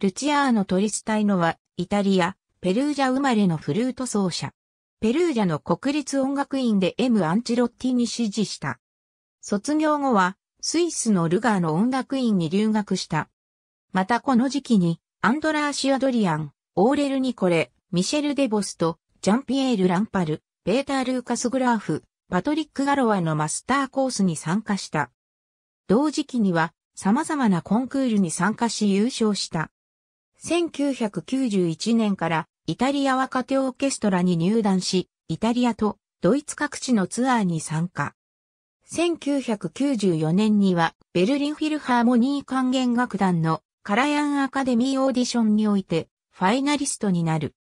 ルチアーノ・トリスタイノは、イタリア、ペルージャ生まれのフルート奏者。ペルージャの国立音楽院で M. アンチロッティに支持した。卒業後は、スイスのルガーの音楽院に留学した。またこの時期に、アンドラーシ・アドリアン、オーレル・ニコレ、ミシェル・デボスと、ジャンピエール・ランパル、ペーター・ルーカス・グラーフ、パトリック・ガロワのマスターコースに参加した。同時期には、様々なコンクールに参加し優勝した。1991年からイタリア若手オーケストラに入団し、イタリアとドイツ各地のツアーに参加。1994年にはベルリンフィルハーモニー管弦楽団のカラヤンアカデミーオーディションにおいてファイナリストになる。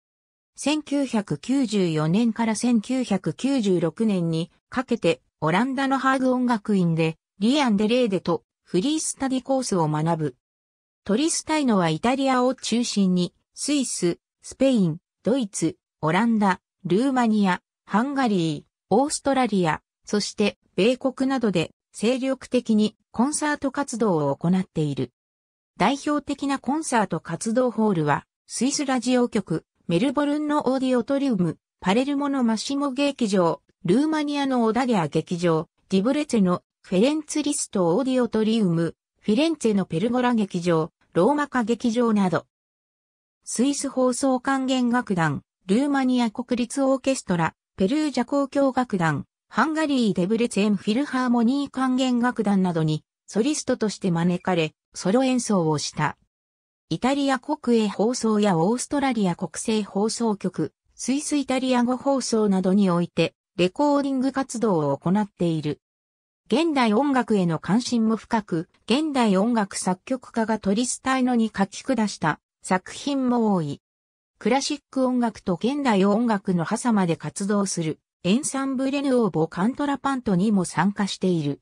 1994年から1996年にかけてオランダのハーグ音楽院でリアンデレーデとフリースタディコースを学ぶ。トリスタイノはイタリアを中心に、スイス、スペイン、ドイツ、オランダ、ルーマニア、ハンガリー、オーストラリア、そして米国などで精力的にコンサート活動を行っている。代表的なコンサート活動ホールは、スイスラジオ局、メルボルンのオーディオトリウム、パレルモのマシモ劇場、ルーマニアのオダリア劇場、ディブレツェのフェレンツリストオーディオトリウム、フィレンツェのペルゴラ劇場、ローマ歌劇場など。スイス放送管弦楽団、ルーマニア国立オーケストラ、ペルージャ交響楽団、ハンガリーデブレツェンフィルハーモニー管弦楽団などに、ソリストとして招かれ、ソロ演奏をした。イタリア国営放送やオーストラリア国政放送局、スイスイタリア語放送などにおいて、レコーディング活動を行っている。現代音楽への関心も深く、現代音楽作曲家がトリスタイノに書き下した作品も多い。クラシック音楽と現代音楽のサ間で活動するエンサンブレヌオーボカントラパントにも参加している。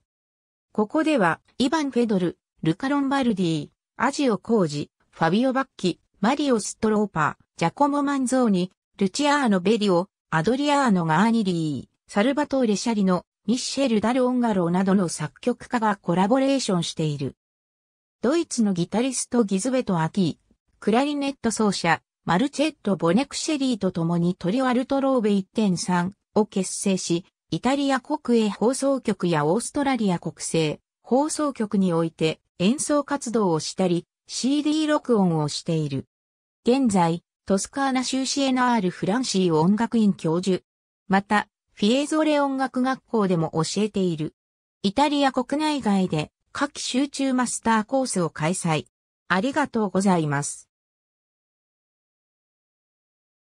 ここでは、イヴァン・フェドル、ルカ・ロンバルディ、アジオ・コージ、ファビオ・バッキ、マリオ・ストローパー、ジャコモ・マンゾーニ、ルチアーノ・ベリオ、アドリアーノ・ガーニリー、サルバトーレ・シャリのミッシェル・ダル・オンガローなどの作曲家がコラボレーションしている。ドイツのギタリストギズベト・アキー、クラリネット奏者、マルチェット・ボネクシェリーと共にトリオ・アルトローベ1.3を結成し、イタリア国営放送局やオーストラリア国政放送局において演奏活動をしたり、CD 録音をしている。現在、トスカーナ州シエナール・フランシー音楽院教授。また、フィエゾレ音楽学校でも教えている。イタリア国内外で夏季集中マスターコースを開催。ありがとうございます。